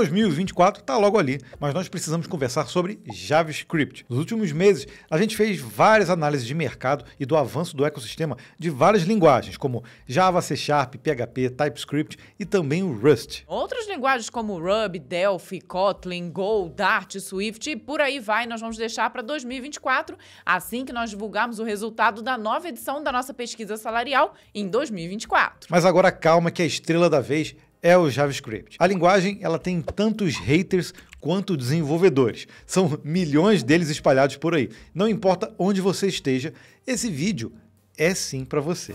2024 está logo ali, mas nós precisamos conversar sobre JavaScript. Nos últimos meses, a gente fez várias análises de mercado e do avanço do ecossistema de várias linguagens, como Java, C Sharp, PHP, TypeScript e também o Rust. Outras linguagens como Ruby, Delphi, Kotlin, Go, Dart, Swift e por aí vai, nós vamos deixar para 2024, assim que nós divulgarmos o resultado da nova edição da nossa pesquisa salarial em 2024. Mas agora calma que a estrela da vez é o JavaScript. A linguagem ela tem tantos haters quanto desenvolvedores. São milhões deles espalhados por aí. Não importa onde você esteja, esse vídeo é sim para você.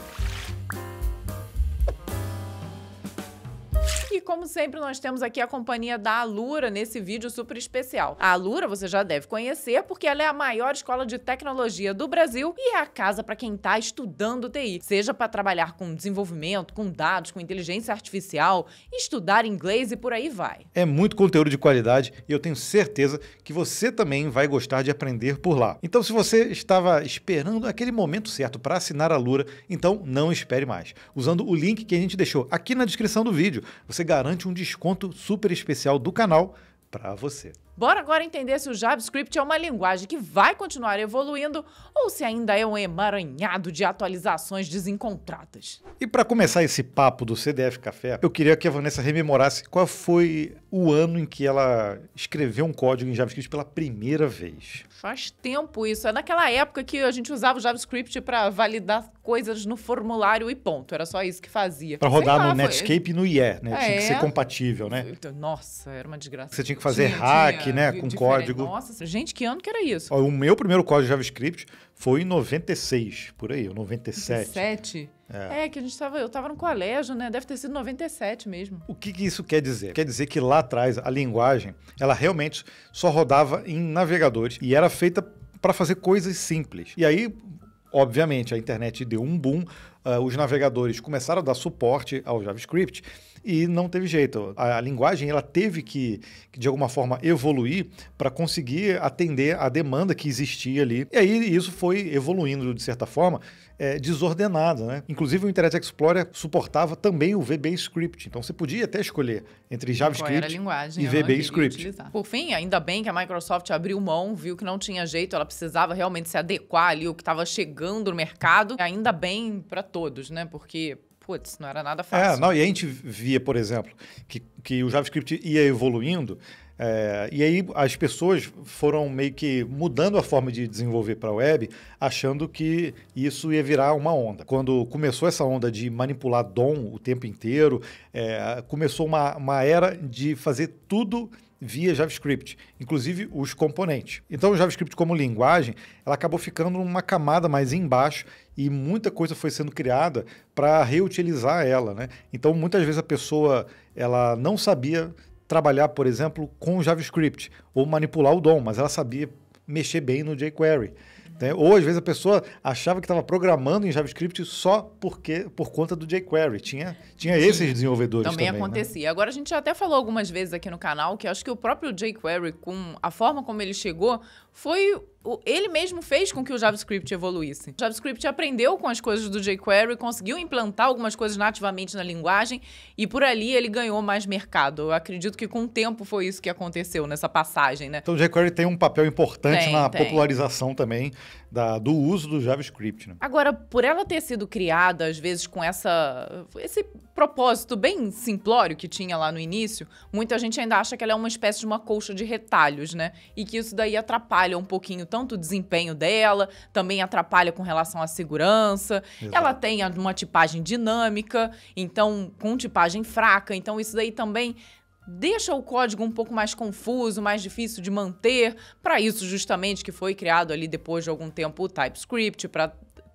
como sempre, nós temos aqui a companhia da Alura nesse vídeo super especial. A Alura você já deve conhecer porque ela é a maior escola de tecnologia do Brasil e é a casa para quem está estudando TI, seja para trabalhar com desenvolvimento, com dados, com inteligência artificial, estudar inglês e por aí vai. É muito conteúdo de qualidade e eu tenho certeza que você também vai gostar de aprender por lá. Então, se você estava esperando aquele momento certo para assinar a Alura, então não espere mais. Usando o link que a gente deixou aqui na descrição do vídeo, você garante garante um desconto super especial do canal para você. Bora agora entender se o JavaScript é uma linguagem que vai continuar evoluindo ou se ainda é um emaranhado de atualizações desencontradas. E para começar esse papo do CDF Café, eu queria que a Vanessa rememorasse qual foi o ano em que ela escreveu um código em JavaScript pela primeira vez. Faz tempo isso. É naquela época que a gente usava o JavaScript para validar coisas no formulário e ponto. Era só isso que fazia. Para rodar lá, no foi... Netscape e no IE, né? É, tinha que é. ser compatível, né? Então, nossa, era uma desgraça. Você tinha que fazer tinha, hack, tinha, né? Com diferente. código. Nossa, gente, que ano que era isso? O meu primeiro código JavaScript foi em 96, por aí, 97. 97? É. é, que a gente estava, eu estava no colégio, né? Deve ter sido 97 mesmo. O que, que, isso quer dizer? Quer dizer que lá atrás a linguagem, ela realmente só rodava em navegadores e era feita para fazer coisas simples. E aí, obviamente, a internet deu um boom, uh, os navegadores começaram a dar suporte ao JavaScript e não teve jeito. A, a linguagem ela teve que, que, de alguma forma, evoluir para conseguir atender a demanda que existia ali. E aí isso foi evoluindo, de certa forma, é, desordenado. Né? Inclusive, o Internet Explorer suportava também o VBScript. Então, você podia até escolher entre JavaScript e VBScript. Por fim, ainda bem que a Microsoft abriu mão, viu que não tinha jeito, ela precisava realmente se adequar ali o que estava chegando no mercado. Ainda bem para todos, né? Porque putz, não era nada é, fácil. É, não, e a gente via, por exemplo, que, que o JavaScript ia evoluindo, é, e aí as pessoas foram meio que mudando a forma de desenvolver para a web, achando que isso ia virar uma onda. Quando começou essa onda de manipular DOM o tempo inteiro, é, começou uma, uma era de fazer tudo via JavaScript, inclusive os componentes. Então, o JavaScript como linguagem, ela acabou ficando numa camada mais embaixo e muita coisa foi sendo criada para reutilizar ela, né? Então, muitas vezes a pessoa ela não sabia trabalhar, por exemplo, com JavaScript ou manipular o DOM, mas ela sabia mexer bem no jQuery. Né? Ou às vezes a pessoa achava que estava programando em JavaScript só porque por conta do jQuery. Tinha, tinha Sim. esses desenvolvedores também. Também né? acontecia. Né? Agora a gente já até falou algumas vezes aqui no canal que acho que o próprio jQuery, com a forma como ele chegou, foi ele mesmo fez com que o JavaScript evoluísse. O JavaScript aprendeu com as coisas do jQuery, conseguiu implantar algumas coisas nativamente na linguagem e por ali ele ganhou mais mercado. Eu acredito que com o tempo foi isso que aconteceu nessa passagem, né? Então o jQuery tem um papel importante tem, na tem. popularização também da, do uso do JavaScript. Né? Agora, por ela ter sido criada, às vezes, com essa, esse propósito bem simplório que tinha lá no início, muita gente ainda acha que ela é uma espécie de uma colcha de retalhos, né? E que isso daí atrapalha um pouquinho tanto o desempenho dela, também atrapalha com relação à segurança. Exato. Ela tem uma tipagem dinâmica, então, com tipagem fraca, então isso daí também deixa o código um pouco mais confuso, mais difícil de manter. Para isso, justamente, que foi criado ali depois de algum tempo o TypeScript, para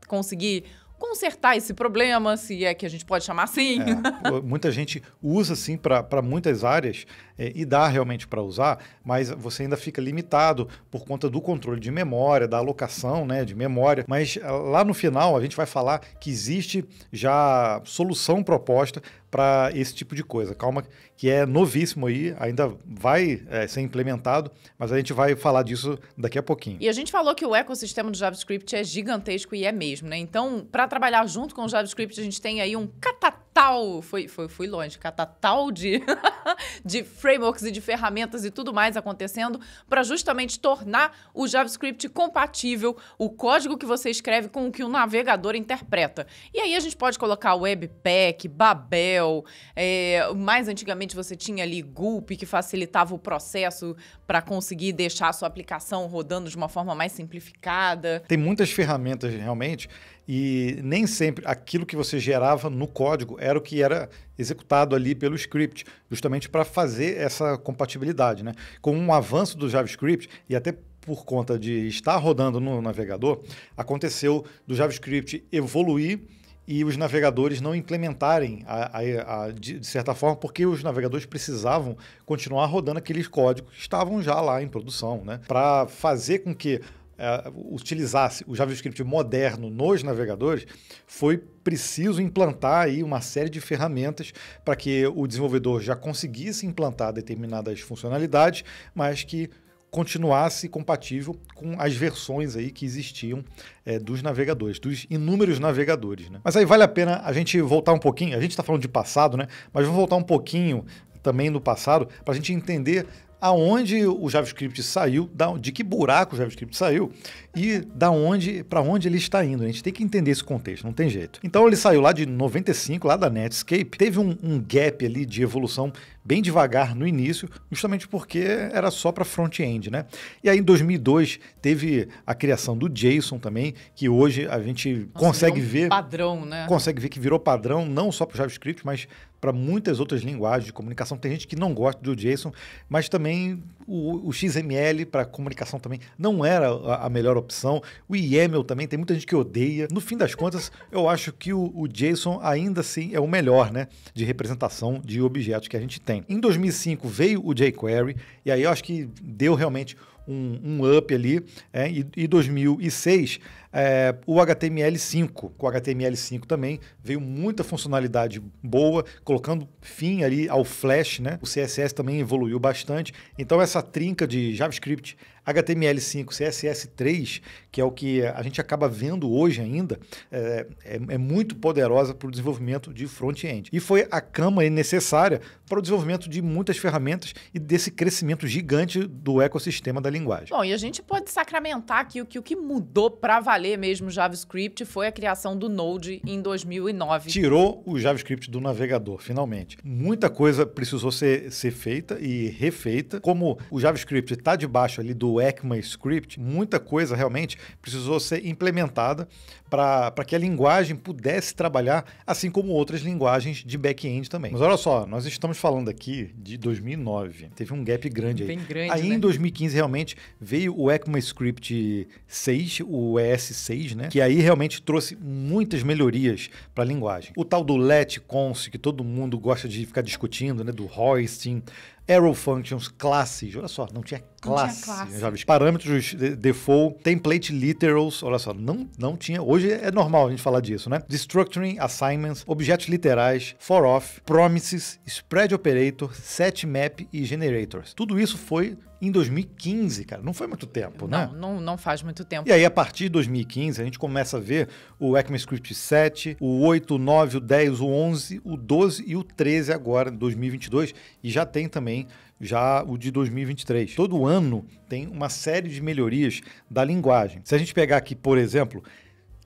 conseguir consertar esse problema, se é que a gente pode chamar assim. É, muita gente usa, assim para muitas áreas é, e dá realmente para usar, mas você ainda fica limitado por conta do controle de memória, da alocação né, de memória. Mas ah, lá no final a gente vai falar que existe já solução proposta para esse tipo de coisa. Calma, que é novíssimo aí, ainda vai é, ser implementado, mas a gente vai falar disso daqui a pouquinho. E a gente falou que o ecossistema do JavaScript é gigantesco e é mesmo, né? Então, para trabalhar junto com o JavaScript, a gente tem aí um catatá catatal, foi, foi, fui longe, catatal tá de, de frameworks e de ferramentas e tudo mais acontecendo para justamente tornar o JavaScript compatível, o código que você escreve com o que o navegador interpreta. E aí a gente pode colocar Webpack, Babel, é, mais antigamente você tinha ali Gulp, que facilitava o processo para conseguir deixar a sua aplicação rodando de uma forma mais simplificada. Tem muitas ferramentas realmente e nem sempre aquilo que você gerava no código era o que era executado ali pelo script, justamente para fazer essa compatibilidade. Né? Com um avanço do JavaScript e até por conta de estar rodando no navegador, aconteceu do JavaScript evoluir e os navegadores não implementarem, a, a, a, de, certa forma, porque os navegadores precisavam continuar rodando aqueles códigos que estavam já lá em produção, né? para fazer com que é, utilizasse o JavaScript moderno nos navegadores, foi preciso implantar aí uma série de ferramentas para que o desenvolvedor já conseguisse implantar determinadas funcionalidades, mas que continuasse compatível com as versões aí que existiam é, dos navegadores, dos inúmeros navegadores. Né? Mas aí vale a pena a gente voltar um pouquinho, a gente está falando de passado, né? Mas vamos voltar um pouquinho também no passado para a gente entender aonde o JavaScript saiu, de que buraco o JavaScript saiu e da onde para onde ele está indo. A gente tem que entender esse contexto, não tem jeito. Então ele saiu lá de 95, lá da Netscape, teve um, um gap ali de evolução bem devagar no início, justamente porque era só para front-end, né? E aí em 2002 teve a criação do JSON também, que hoje a gente Nossa, consegue ver padrão, né? Consegue ver que virou padrão não só para o JavaScript, mas para muitas outras linguagens de comunicação. Tem gente que não gosta do JSON, mas também o, o XML para comunicação também não era a, a, melhor opção. O YAML também tem muita gente que odeia. No fim das contas, eu acho que o, o JSON ainda assim é o melhor, né, de representação de objetos que a gente tem tem. Em 2005 veio o jQuery, e aí eu acho que deu realmente um, um up ali, é, e, e 2006 é, o HTML5, com o HTML5 também, veio muita funcionalidade boa, colocando fim ali ao Flash, né? O CSS também evoluiu bastante. Então, essa trinca de JavaScript, HTML5, CSS3, que é o que a gente acaba vendo hoje ainda, é, é, é muito poderosa para o desenvolvimento de front-end. E foi a cama necessária para o desenvolvimento de muitas ferramentas e desse crescimento gigante do ecossistema da linguagem. Bom, e a gente pode sacramentar aqui o que, o que mudou para valer valer mesmo JavaScript foi a criação do Node em 2009. Tirou o JavaScript do navegador, finalmente. Muita coisa precisou ser, ser feita e refeita. Como o JavaScript está debaixo ali do ECMAScript, muita coisa realmente precisou ser implementada para que a linguagem pudesse trabalhar, assim como outras linguagens de back-end também. Mas olha só, nós estamos falando aqui de 2009. Teve um gap grande Bem aí. grande, Aí né? em 2015 realmente veio o ECMAScript 6, o ES 6, né? Que aí realmente trouxe muitas melhorias para a linguagem. O tal do let const, que todo mundo gosta de ficar discutindo, né? Do hoisting, arrow functions, classes. Olha só, não tinha classe, classe. JavaScript. Parâmetros default, template literals, olha só, não, não tinha. Hoje é normal a gente falar disso, né? Destructuring assignments, objetos literais, for off, promises, spread operator, set map e generators. Tudo isso foi em 2015, cara. Não foi muito tempo, né? não, né? Não, não faz muito tempo. E aí, a partir de 2015, a gente começa a ver o ECMAScript 7, o 8, o 9, o 10, o 11, o 12 e o 13 agora, em 2022. E já tem também já o de 2023. Todo ano tem uma série de melhorias da linguagem. Se a gente pegar aqui, por exemplo,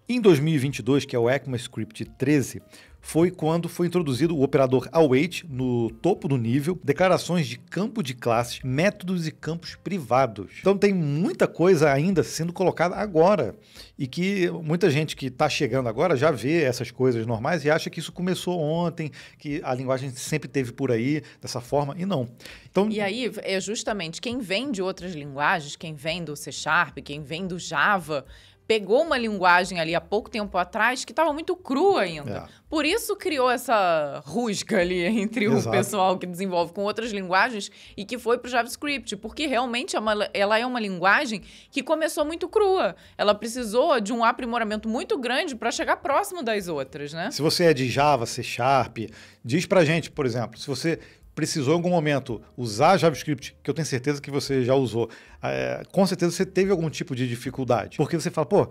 em 2022, que é o ECMAScript 13, foi quando foi introduzido o operador await no topo do nível, declarações de campo de classes, métodos e campos privados. Então tem muita coisa ainda sendo colocada agora e que muita gente que está chegando agora já vê essas coisas normais e acha que isso começou ontem, que a linguagem sempre teve por aí dessa forma e não. Então e aí é justamente quem vem de outras linguagens, quem vem do C Sharp, quem vem do Java, pegou uma linguagem ali há pouco tempo atrás que estava muito crua é. ainda. É. Por isso criou essa rusga ali entre Exato. o pessoal que desenvolve com outras linguagens e que foi para o JavaScript, porque realmente é uma, ela é uma linguagem que começou muito crua. Ela precisou de um aprimoramento muito grande para chegar próximo das outras, né? Se você é de Java, C Sharp, diz para gente, por exemplo, se você precisou em algum momento usar JavaScript, que eu tenho certeza que você já usou, é, com certeza você teve algum tipo de dificuldade. Porque você fala, pô,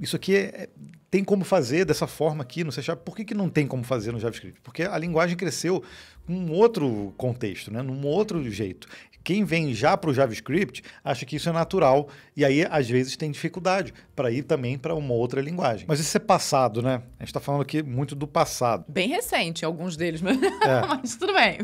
isso aqui é, é, tem como fazer dessa forma aqui no C Sharp, por que, que não tem como fazer no JavaScript? Porque a linguagem cresceu um outro contexto, né? num outro jeito. Quem vem já para o JavaScript acha que isso é natural e aí às vezes tem dificuldade para ir também para uma outra linguagem. Mas isso é passado, né? A gente está falando aqui muito do passado. Bem recente, alguns deles, mas, é. mas tudo bem.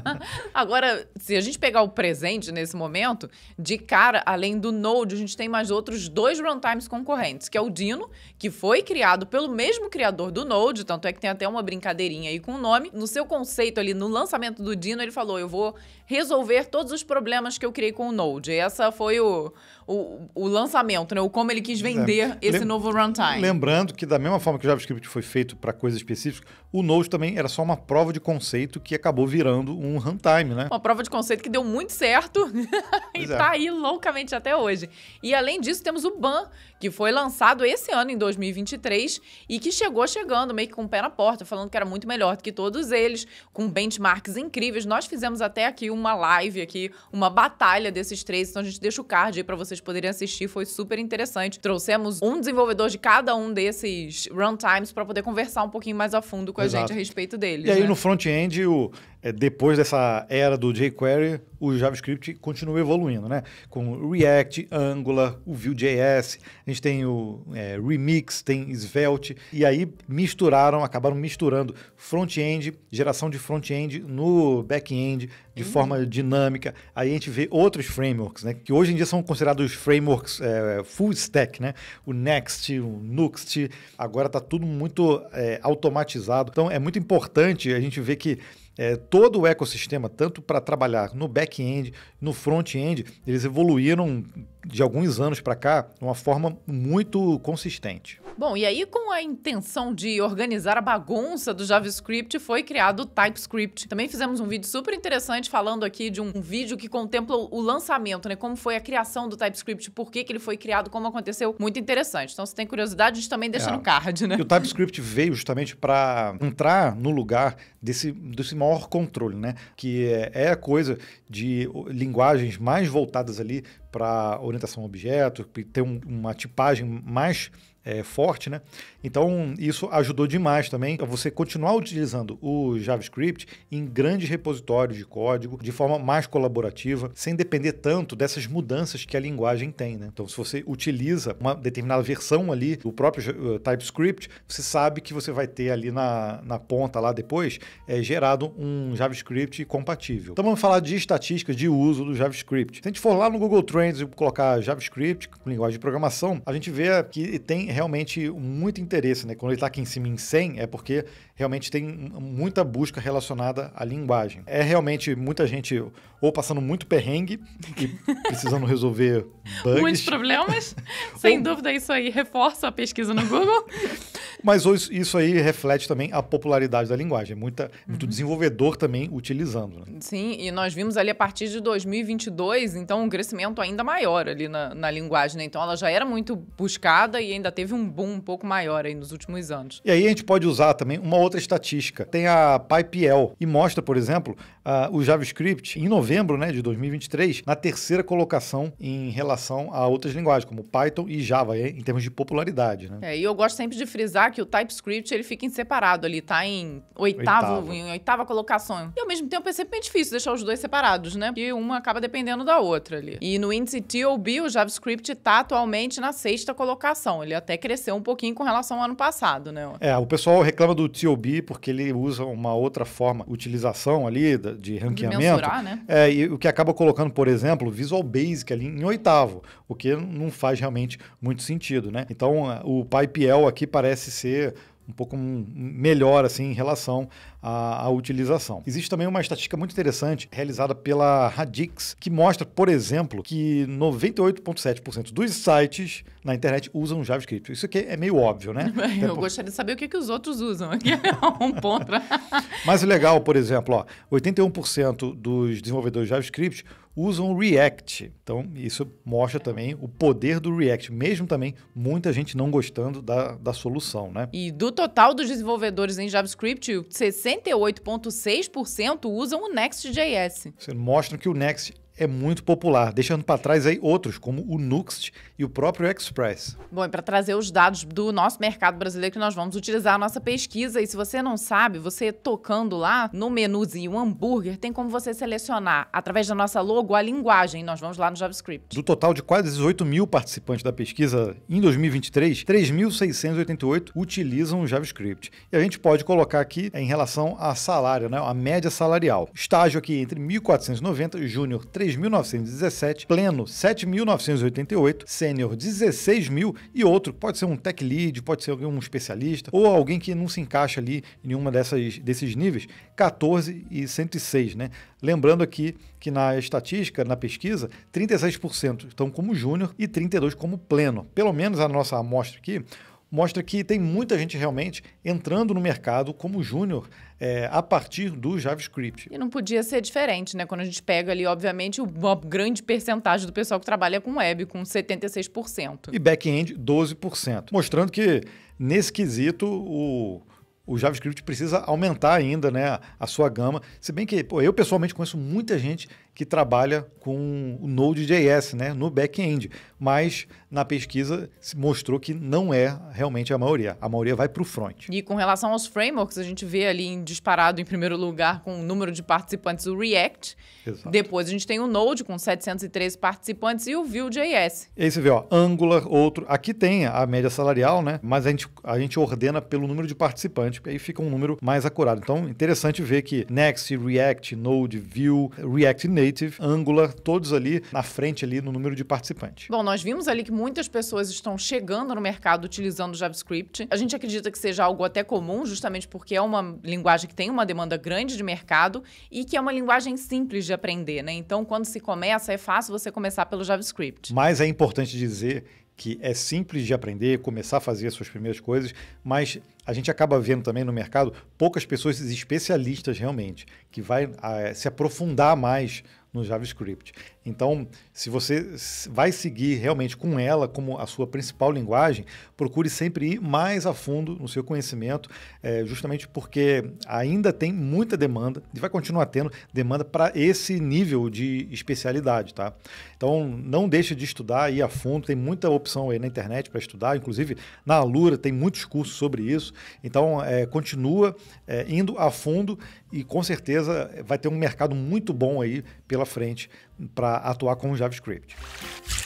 Agora, se a gente pegar o presente nesse momento, de cara, além do Node, a gente tem mais outros dois runtimes concorrentes, que é o Dino, que foi criado pelo mesmo criador do Node, tanto é que tem até uma brincadeirinha aí com o nome. No seu conceito ali no no lançamento do Dino, ele falou: Eu vou resolver todos os problemas que eu criei com o Node. Essa foi o, o, o lançamento, né? O como ele quis é. vender é. esse Lem novo runtime. Lembrando que da mesma forma que o JavaScript foi feito para coisas específicas, o Node também era só uma prova de conceito que acabou virando um runtime, né? Uma prova de conceito que deu muito certo e está é. aí loucamente até hoje. E além disso, temos o BAN, que foi lançado esse ano, em 2023, e que chegou chegando meio que com o pé na porta, falando que era muito melhor do que todos eles, com benchmarks incríveis. Nós fizemos até aqui uma live aqui, uma batalha desses três. Então a gente deixa o card aí pra vocês poderem assistir. Foi super interessante. Trouxemos um desenvolvedor de cada um desses runtimes para poder conversar um pouquinho mais a fundo com a gente a respeito deles. E né? aí no front-end, o é, depois dessa era do jQuery, o JavaScript continua evoluindo, né? Com React, Angular, o Vue.js, a gente tem o é, Remix, tem Svelte, e aí misturaram, acabaram misturando front-end, geração de front-end no back-end, de uhum. forma dinâmica. Aí a gente vê outros frameworks, né? Que hoje em dia são considerados frameworks é, full stack, né? O Next, o Nuxt, agora tá tudo muito é, automatizado. Então é muito importante a gente ver que é, todo o ecossistema, tanto para trabalhar no back-end, no front-end, eles evoluíram de alguns anos para cá de uma forma muito consistente. Bom, e aí com a intenção de organizar a bagunça do JavaScript foi criado o TypeScript. Também fizemos um vídeo super interessante falando aqui de um vídeo que contempla o lançamento, né? Como foi a criação do TypeScript, por que, que ele foi criado, como aconteceu. Muito interessante. Então, se tem curiosidade, a gente também deixa é. no card, né? E o TypeScript veio justamente para entrar no lugar desse, desse maior controle, né? Que é, é a coisa de linguagens mais voltadas ali para orientação a objeto, ter um, uma tipagem mais é, forte, né? Então isso ajudou demais também a você continuar utilizando o JavaScript em grandes repositórios de código de forma mais colaborativa, sem depender tanto dessas mudanças que a linguagem tem, né? Então se você utiliza uma determinada versão ali do próprio eh, TypeScript, você sabe que você vai ter ali na, na ponta lá depois é, gerado um JavaScript compatível. Então vamos falar de estatísticas de uso do JavaScript. Se a gente for lá no Google Trends Friends e colocar JavaScript, com linguagem de programação, a gente vê que tem realmente muito interesse, né? Quando ele está aqui em cima em 100, é porque realmente tem muita busca relacionada à linguagem. É realmente muita gente ou passando muito perrengue e precisando resolver Bugs. Muitos problemas. Sem dúvida, isso aí reforça a pesquisa no Google. Mas isso aí reflete também a popularidade da linguagem. É muita, uhum. Muito desenvolvedor também utilizando. Né? Sim, e nós vimos ali a partir de 2022, então um crescimento ainda maior ali na, na linguagem. Né? Então ela já era muito buscada e ainda teve um boom um pouco maior aí nos últimos anos. E aí a gente pode usar também uma outra estatística. Tem a PyPL e mostra, por exemplo, uh, o JavaScript em novembro né, de 2023 na terceira colocação em relação relação a outras linguagens, como Python e Java, em termos de popularidade. Né? É, e eu gosto sempre de frisar que o TypeScript ele fica em separado ali, tá em oitavo, oitava. em oitava colocação. E ao mesmo tempo é sempre bem difícil deixar os dois separados, né? Porque uma acaba dependendo da outra ali. E no índice TOB, o JavaScript tá atualmente na sexta colocação. Ele até cresceu um pouquinho com relação ao ano passado, né? É, o pessoal reclama do TOB porque ele usa uma outra forma, utilização ali de ranqueamento. De mensurar, né? É, e o que acaba colocando, por exemplo, Visual Basic ali em oitavo escravo, o que não faz realmente muito sentido, né? Então, o pai Piel aqui parece ser um pouco melhor assim em relação à, à, utilização. Existe também uma estatística muito interessante realizada pela Radix que mostra, por exemplo, que 98,7% dos sites na internet usam JavaScript. Isso aqui é meio óbvio, né? Eu Tempo... gostaria de saber o que, que os outros usam. Aqui é um ponto. Mas o legal, por exemplo, ó, 81% dos desenvolvedores de JavaScript usam React. Então, isso mostra também o poder do React, mesmo também muita gente não gostando da, da solução, né? E do total dos desenvolvedores em JavaScript, 68,6% usam o Next.js. mostra que o Next é muito popular, deixando para trás aí outros, como o Nuxt e o próprio Express. Bom, para trazer os dados do nosso mercado brasileiro que nós vamos utilizar a nossa pesquisa, e se você não sabe, você tocando lá no menuzinho hambúrguer, tem como você selecionar, através da nossa logo, a linguagem. Nós vamos lá no JavaScript. Do total de quase 18 mil participantes da pesquisa em 2023, 3.688 utilizam o JavaScript. E a gente pode colocar aqui em relação a salário, né? a média salarial. Estágio aqui entre 1.490, júnior 3 3.917, pleno 7.988, sênior 16.000 e outro, pode ser um tech lead, pode ser um especialista ou alguém que não se encaixa ali em nenhuma dessas desses níveis, 14 e 106, né? Lembrando aqui que na estatística, na pesquisa, 36% estão como júnior e 32 como pleno. Pelo menos a nossa amostra aqui, mostra que tem muita gente realmente entrando no mercado como júnior é, a partir do JavaScript. E não podia ser diferente, né? Quando a gente pega ali, obviamente, uma grande percentagem do pessoal que trabalha com web, com 76%. E back-end, 12%. Mostrando que, nesse quesito, o o JavaScript precisa aumentar ainda né, a sua gama. Se bem que pô, eu pessoalmente conheço muita gente que trabalha com o Node.js, né, no back-end, mas na pesquisa se mostrou que não é realmente a maioria. A maioria vai para o front. E com relação aos frameworks, a gente vê ali em disparado em primeiro lugar com o número de participantes o React. Exato. Depois a gente tem o Node com 713 participantes e o Vue.js. E aí você vê, ó, Angular, outro. Aqui tem a média salarial, né? Mas a gente, a gente ordena pelo número de participantes, aí fica um número mais acurado. Então, interessante ver que Next, React, Node, Vue, React Native Creative, Angular, todos ali na frente ali no número de participantes. Bom, nós vimos ali que muitas pessoas estão chegando no mercado utilizando JavaScript. A gente acredita que seja algo até comum, justamente porque é uma linguagem que tem uma demanda grande de mercado e que é uma linguagem simples de aprender, né? Então, quando se começa, é fácil você começar pelo JavaScript. Mas é importante dizer que é simples de aprender, começar a fazer as suas primeiras coisas, mas a gente acaba vendo também no mercado poucas pessoas especialistas realmente, que vai a, ah, se aprofundar mais no JavaScript. Então, se você vai seguir realmente com ela como a sua principal linguagem, procure sempre ir mais a fundo no seu conhecimento, é, justamente porque ainda tem muita demanda e vai continuar tendo demanda para esse nível de especialidade, tá? Então, não deixe de estudar, ir a fundo, tem muita opção aí na internet para estudar, inclusive na Alura tem muitos cursos sobre isso. Então, é, continua é, indo a fundo e com certeza vai ter um mercado muito bom aí pela frente para atuar com o JavaScript.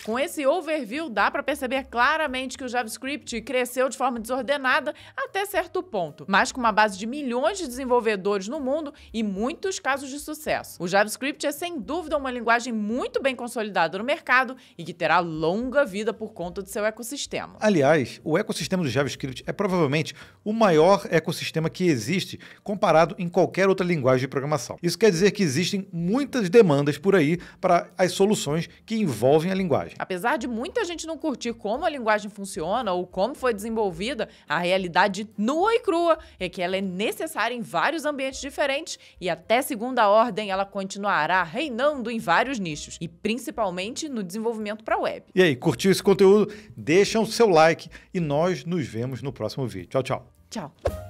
Com esse overview, dá para perceber claramente que o JavaScript cresceu de forma desordenada até certo ponto, mas com uma base de milhões de desenvolvedores no mundo e muitos casos de sucesso. O JavaScript é sem dúvida uma linguagem muito bem consolidada no mercado e que terá longa vida por conta do seu ecossistema. Aliás, o ecossistema do JavaScript é provavelmente o maior ecossistema que existe comparado em qualquer outra linguagem de programação. Isso quer dizer que existem muitas demandas por aí para as soluções que envolvem a linguagem. Apesar de muita gente não curtir como a linguagem funciona ou como foi desenvolvida, a realidade nua e crua é que ela é necessária em vários ambientes diferentes e até segunda ordem ela continuará reinando em vários nichos e principalmente no desenvolvimento para a web. E aí, curtiu esse conteúdo? Deixa o seu like e nós nos vemos no próximo vídeo. Tchau, tchau. Tchau.